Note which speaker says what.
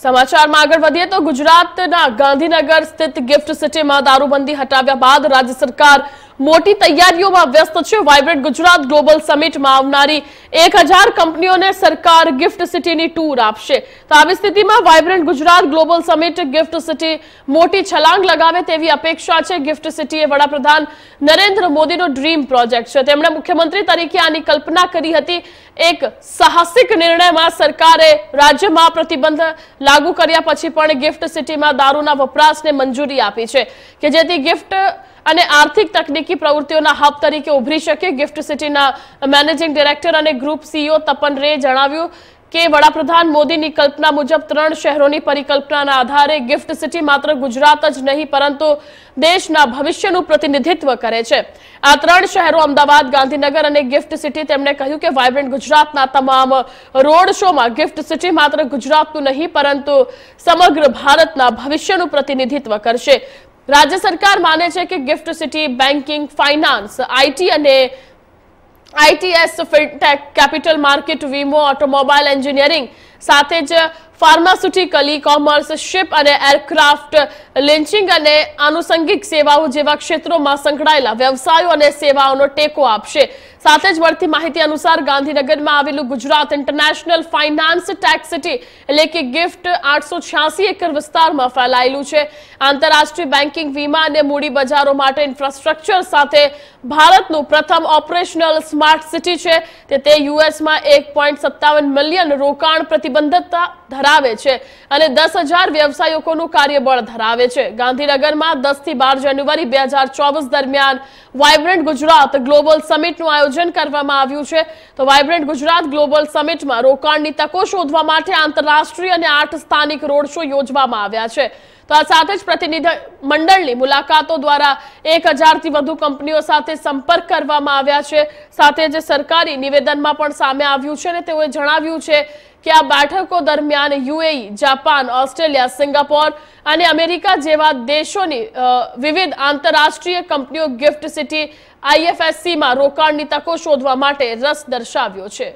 Speaker 1: સમાચારમાં આગળ વધીએ તો ગુજરાતના ગાંધીનગર સ્થિત ગિફ્ટ સિટીમાં દારૂબંધી હટાવ્યા બાદ રાજ્ય સરકાર મોટી તૈયારીઓમાં વ્યસ્ત છે વાઇબ્રન્ટ ગુજરાત ગ્લોબલ સમિટમાં આવનારી એક કંપનીઓને સરકાર ગિફ્ટ સિટીની ટૂર આપશે તો આવી સ્થિતિમાં vibrant Gujarat global summit gift city મોટી છલાંગ લગાવે તેવી અપેક્ષા છે ગિફ્ટ સિટી એ વડાપ્રધાન નરેન્દ્ર મોદીનો ડ્રીમ પ્રોજેક્ટ છે તેમણે મુખ્યમંત્રી તરીકે આની કલ્પના કરી હતી એક સાહસિક નિર્ણયમાં સરકારે રાજ્યમાં પ્રતિબંધ લાગુ કર્યા પછી પણ ગિફ્ટ સિટીમાં દારૂના વપરાશને મંજૂરી આપી છે કે જેથી ગિફ્ટ અને આર્થિક તકનીકી પ્રવૃત્તિઓના હબ તરીકે ઉભરી શકે ગિફ્ટ સિટીના મેનેજિંગ ડિરેક્ટર અને ગ્રુપ સીઈઓ તપન રે જણાવ્યું કે વડાપ્રધાન મોદીની કલ્પના મુજબ ત્રણ શહેરોની પરિકલ્પનાના આધારે ગિફ્ટ સિટી માત્ર ગુજરાત જ નહીં પરંતુ દેશના ભવિષ્યનું પ્રતિનિધિત્વ કરે છે આ ત્રણ શહેરો અમદાવાદ ગાંધીનગર અને ગિફ્ટ સિટી તેમણે કહ્યું કે વાયબ્રન્ટ ગુજરાતના તમામ રોડ શોમાં ગિફ્ટ સિટી માત્ર ગુજરાતનું નહીં પરંતુ સમગ્ર ભારતના ભવિષ્યનું પ્રતિનિધિત્વ કરશે રાજ્ય સરકાર માને છે કે gift city banking finance IT અને આઈટીએસ ફિનટેક કેપિટલ માર્કેટ વીમો ઓટોમોબાઈલ એન્જિનિયરિંગ સાથે જ ફાર્માસ્યુટિકલી કોમર્સ શિપ અને એરક્રાફ્ટ લેન્ચિંગ અને આનુષંગિક સેવાઓ જેવા ક્ષેત્રોમાં સંકળાયેલા વ્યવસાયો અને સેવાઓનો ટેકો આપશે સાથે જ મળતી માહિતી અનુસાર ગાંધીનગરમાં આવેલું Gujarat international finance tec city એટલે કે ગિફ્ટ આઠસો એકર વિસ્તારમાં ફેલાયેલું છે આંતરરાષ્ટ્રીય બેન્કિંગ વીમા અને મૂડી બજારો માટે ઇન્ફ્રાસ્ટ્રક્ચર સાથે ભારતનું પ્રથમ ઓપરેશનલ સ્માર્ટ સિટી છે તે યુએસમાં એક મિલિયન રોકાણ પ્રતિ પ્રતિબંધતા ધરાવે છે અને દસ હજાર વ્યવસાયકોનું કાર્યબળ ધરાવે છે ગાંધીનગરમાં દસથી બાર જાન્યુઆરી બે દરમિયાન વાઇબ્રન્ટ ગુજરાત ગ્લોબલ સમિટનું આયોજન કરવામાં આવ્યું છે તો વાઇબ્રન્ટ ગુજરાત ગ્લોબલ સમિટમાં રોકાણની તકો શોધવા માટે આંતરરાષ્ટ્રીય અને આઠ સ્થાનિક રોડ શો યોજવામાં આવ્યા છે આ સાથે જ પ્રતિનિધિ મંડળની મુલાકાતો દ્વારા એક હજારથી વધુ કંપનીઓ સાથે સંપર્ક કરવામાં આવ્યા છે સાથે જ સરકારી નિવેદનમાં પણ સામે આવ્યું છે અને તેઓએ જણાવ્યું છે કે આ બેઠકો દરમિયાન યુએઈ જાપાન ઓસ્ટ્રેલિયા સિંગાપોર અને અમેરિકા જેવા દેશોની વિવિધ આંતરરાષ્ટ્રીય કંપનીઓ ગિફ્ટ સિટી આઈએફએસસીમાં રોકાણની તકો શોધવા માટે રસ દર્શાવ્યો છે